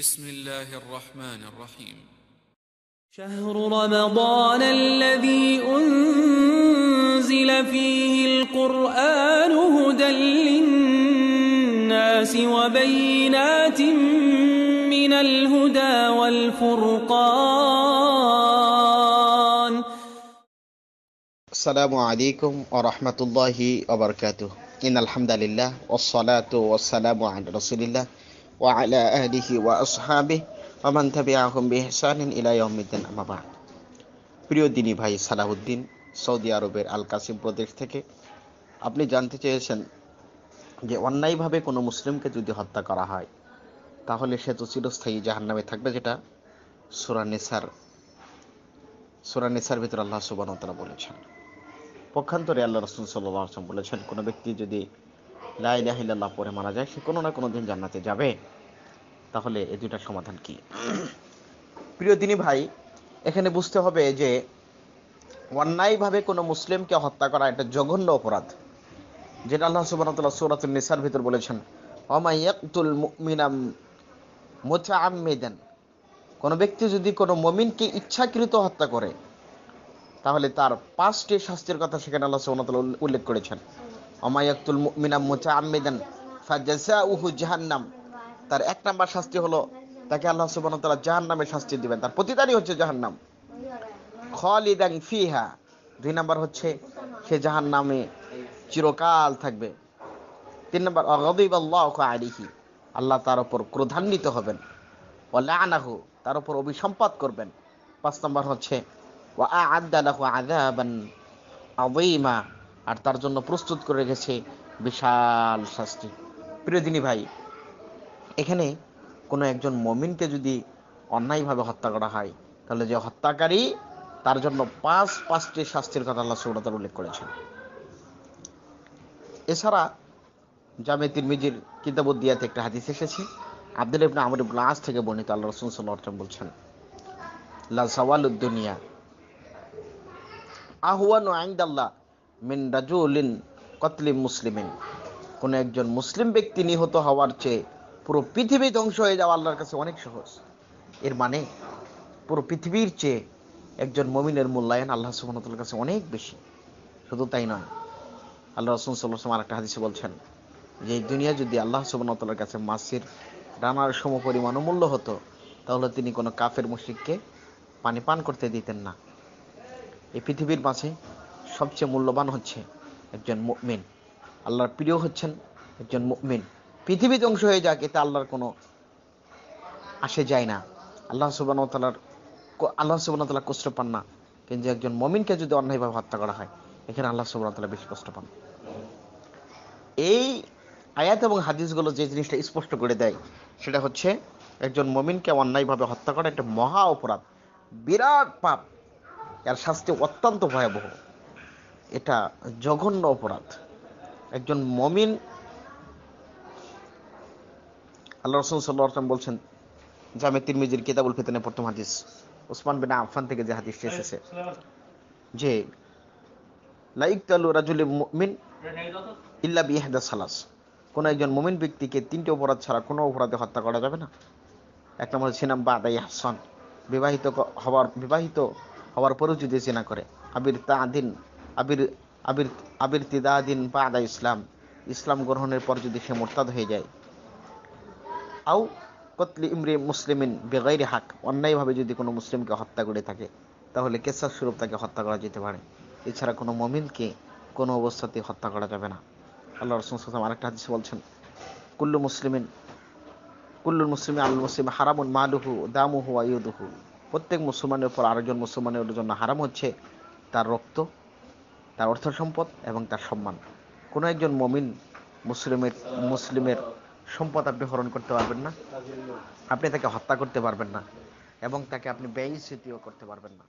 بسم الله الرحمن الرحيم شهر رمضان الذي أنزل فيه القرآن هدى للناس وبينات من الهدى والفرقان السلام عليكم ورحمة الله وبركاته إن الحمد لله والصلاة والسلام على رسول الله وعلى آله وأصحابه ومن تبعهم بإحسان إلى يوم الدين أما بعد প্রিয় দিনী ভাই সালাহুদ্দিন সৌদি আরবের আল কাসিম প্রদেশ থেকে আপনি জানতে চেয়েছেন যে অন্যায়ভাবে কোনো মুসলিমকে যদি হত্যা করা হয় তাহলে সে তো চিরস্থায়ী জাহান্নামে থাকবে যেটা সুরানেসার সুরানেসার ভিতর আল্লাহ সুবানতলা বলেছেন পক্ষান্তরে আল্লাহ রসুল সাল্লাম বলেছেন কোনো ব্যক্তি যদি লাইলাহিল্লাহ পরে মারা যায় সে কোনো না কোনো দিন জান্নাতে যাবে তাহলে এ দুটার সমাধান কি প্রিয় দিনী ভাই এখানে বুঝতে হবে যে অন্যায়ভাবে কোনো মুসলিমকে হত্যা করা একটা জঘন্য অপরাধ যেটা আল্লাহ সুবাহতাল্লাহ সৌরাত নিসার ভিতর বলেছেন অমাইয়াকুল মিনাম মোচা আমেদান কোনো ব্যক্তি যদি কোনো মমিনকে ইচ্ছাকৃত হত্যা করে তাহলে তার পাঁচটি শাস্তির কথা সেখানে আল্লাহ সুবাহতাল্লাহ উল্লেখ করেছেন অমায়াক্তুল মিনা মুচা আম্মিদান ফাজাসাউহু জাহান্নাম তার এক নাম্বার শাস্তি হলো তাকে আল্লাহ তারা জাহান নামের শাস্তি দিবেন তার প্রতিদানই হচ্ছে জাহান্নাম খালিদান ফিহা দুই নাম্বার হচ্ছে সে নামে চিরকাল থাকবে তিন নাম্বার অগদিব আল্লাহ আল্লাহ তার ওপর ক্রোধান্বিত হবেন ও লানাহু তার ওপর অভিসম্পাদ করবেন পাঁচ নাম্বার হচ্ছে ওয়া আদালাহু আযাবান আযীমা আর তার জন্য প্রস্তুত করে রেখেছে বিশাল শাস্তি প্রিয়দিনী ভাই এখানে কোনো একজন মমিনকে যদি অন্যায়ভাবে হত্যা করা হয় তাহলে যে হত্যাকারী তার জন্য পাঁচ পাঁচটি শাস্তির কথা আল্লাহ সৌরতার উল্লেখ করেছেন এছাড়া জামে তিরমিজির কিতাবুদ্দিয়াতে একটা হাদিস এসেছে আব্দুল ইবনা আমর ইবুল আজ থেকে বর্ণিত আল্লাহ রসুল সাল্লাহ বলছেন লাল সওয়াল উদ্দুনিয়া আহওয়ান আইন্দাল্লাহ মিন রাজুলিন কতলিম মুসলিমিন কোনো একজন মুসলিম ব্যক্তি নিহত হওয়ার চেয়ে পুরো পৃথিবী ধ্বংস হয়ে যাওয়া আল্লাহর কাছে অনেক সহজ এর মানে পুরো পৃথিবীর চেয়ে একজন মমিনের মূল্যায়ন আল্লাহ সুবাহতুল্লার কাছে অনেক বেশি শুধু তাই নয় আল্লাহ রসুন সাল্লাহ আর একটা হাদিসে বলছেন যে এই দুনিয়া যদি আল্লাহ সুবাহতাল্লার কাছে মাসির রানার সম পরিমাণ মূল্য হতো তাহলে তিনি কোনো কাফের মুশিককে পানি পান করতে দিতেন না এই পৃথিবীর মাঝে সবচেয়ে মূল্যবান হচ্ছে একজন মুমিন আল্লাহর প্রিয় হচ্ছেন একজন মুমিন পৃথিবী ধ্বংস হয়ে যাক এতে আল্লাহর কোনো আসে যায় না আল্লাহ সুবানতালার আল্লাহ সুবানতালা কষ্ট পান না কিন্তু একজন মমিনকে যদি অন্যায়ভাবে হত্যা করা হয় এখানে আল্লাহ সুবানতালা বেশি কষ্ট পান এই আয়াত এবং হাদিসগুলো যে জিনিসটা স্পষ্ট করে দেয় সেটা হচ্ছে একজন মমিনকে অন্যায়ভাবে হত্যা করা একটা মহা অপরাধ বিরাট পাপ এর শাস্তি অত্যন্ত ভয়াবহ এটা জঘন্য অপরাধ একজন মমিন আল্লাহ রসুল সাল্লাহাম বলছেন জামে তিরমিজির কিতাবুল ফেতনে প্রথম হাদিস ওসমান বিনা আফান থেকে যে হাদিসটি এসেছে যে লাইকালু রাজুলি মুমিন ইল্লা বিহাদা সালাস কোনো একজন মুমিন ব্যক্তিকে তিনটি অপরাধ ছাড়া কোনো অপরাধে হত্যা করা যাবে না এক নম্বর সিনাম বা আদাই হাসান বিবাহিত হওয়ার বিবাহিত হওয়ার পরেও যদি সিনা করে আবির তা আদিন আবির আবির আবির তিদাদিন বা আদা ইসলাম ইসলাম গ্রহণের পর যদি সে মোরতাদ হয়ে যায় আও কতলি ইমরি মুসলিমিন বেগাইরে হাক অন্যায়ভাবে যদি কোনো মুসলিমকে হত্যা করে থাকে তাহলে কেসার স্বরূপ তাকে হত্যা করা যেতে পারে এছাড়া কোনো মমিনকে কোনো অবস্থাতে হত্যা করা যাবে না আল্লাহ রসুল সাল্লাম আরেকটা হাদিস বলছেন কুল্লু মুসলিমিন কুল্লুল মুসলিম আল মুসলিম হারামুন মালুহু দামুহু আয়ুদুহু প্রত্যেক মুসলমানের উপর আরেকজন মুসলমানের জন্য হারাম হচ্ছে তার রক্ত তার অর্থ সম্পদ এবং তার সম্মান কোনো একজন মমিন মুসলিমের মুসলিমের সম্পদ আপনি হরণ করতে পারবেন না আপনি তাকে হত্যা করতে পারবেন না এবং তাকে আপনি ব্যয় স্মৃতিও করতে পারবেন না